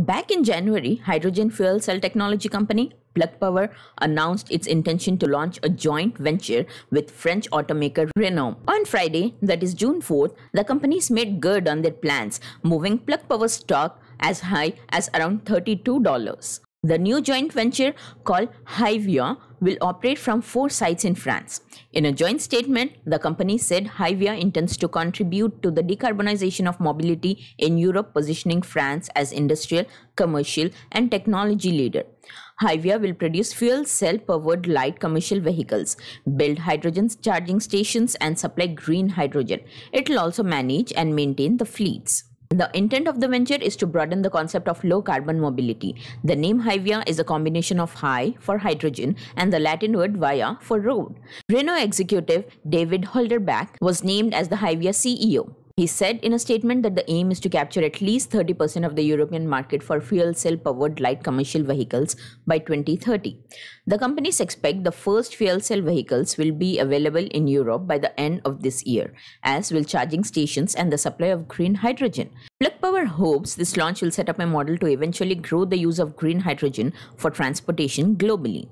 Back in January, hydrogen fuel cell technology company Plug Power announced its intention to launch a joint venture with French automaker Renault. On Friday, that is June 4th, the companies made good on their plans, moving Plug Power stock as high as around $32. The new joint venture called Hyvia will operate from four sites in France. In a joint statement, the company said Hyvia intends to contribute to the decarbonization of mobility in Europe, positioning France as industrial, commercial, and technology leader. Hyvia will produce fuel cell powered light commercial vehicles, build hydrogen charging stations, and supply green hydrogen. It will also manage and maintain the fleets. The intent of the venture is to broaden the concept of low carbon mobility. The name Hyvia is a combination of high for hydrogen and the Latin word via for road. Renault executive David Holderback was named as the Hyvia CEO. He said in a statement that the aim is to capture at least 30% of the European market for fuel cell powered light commercial vehicles by 2030. The companies expect the first fuel cell vehicles will be available in Europe by the end of this year, as will charging stations and the supply of green hydrogen. Plug Power hopes this launch will set up a model to eventually grow the use of green hydrogen for transportation globally.